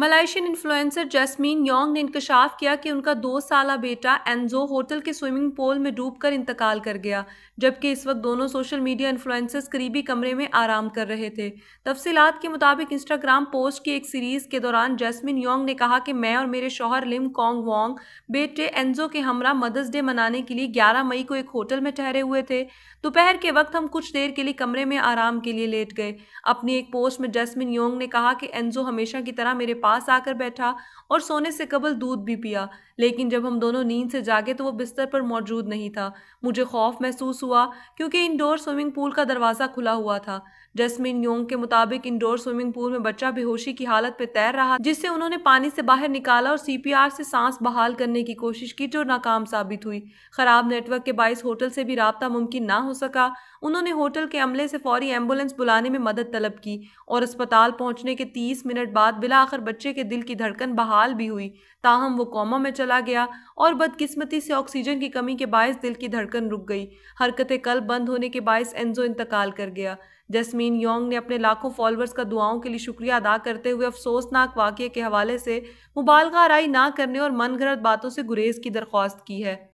मलाइशियन influencer jasmine Yong ने इंकशाफ किया कि उनका दो साल बेटा एनजो होटल के स्विमिंग पूल में डूबकर इंतकाल कर गया जबकि इस वक्त दोनों सोशल मीडिया इन्फ्लुएंसर्स करीबी कमरे में आराम कर रहे थे तफसीत के मुताबिक इंस्टाग्राम पोस्ट की एक सीरीज़ के दौरान जैस्मिन योंग ने कहा कि मैं और मेरे शोहर लिम कॉन्ग वोंग बेटे एनजो के हमरा मदर्स डे मनाने के लिए ग्यारह मई को एक होटल में ठहरे हुए थे दोपहर के वक्त हम कुछ देर के लिए कमरे में आराम के लिए लेट गए अपनी एक पोस्ट में जैसमिन योंग ने कहा कि एनजो हमेशा की तरह मेरे पास पास आकर बैठा और सोने से कबल दूध भी पिया लेकिन जब हम दोनों नींद से जागे तो वो बिस्तर पर मौजूद नहीं था मुझे खौफ महसूस हुआ क्योंकि इंडोर स्विमिंग पूल का दरवाज़ा खुला हुआ था जसमिन योंग के मुताबिक इंडोर स्विमिंग पूल में बच्चा बेहोशी की हालत पर तैर रहा जिससे उन्होंने पानी से बाहर निकाला और सी से सांस बहाल करने की कोशिश की जो नाकाम साबित हुई ख़राब नेटवर्क के बायस होटल से भी रबता मुमकिन ना हो सका उन्होंने होटल के अमले से फौरी एम्बुलेंस बुलाने में मदद तलब की और अस्पताल पहुंचने के तीस मिनट बाद बिला आखिर बच्चे के दिल की धड़कन बहाल भी हुई ताहम वो कोमा में चला गया और बदकिस्मती से ऑक्सीजन की कमी के बायस दिल की धड़कन रुक गई हरकत कल बंद होने के बायस एनजो इंतकाल कर गया जसमीन योंग ने अपने लाखों फॉलोअर्स का दुआओं के लिए शुक्रिया अदा करते हुए अफसोसनाक वाक्य के हवाले से मुबालगा आरई ना करने और मन बातों से गुरेज की दरख्वास्त की है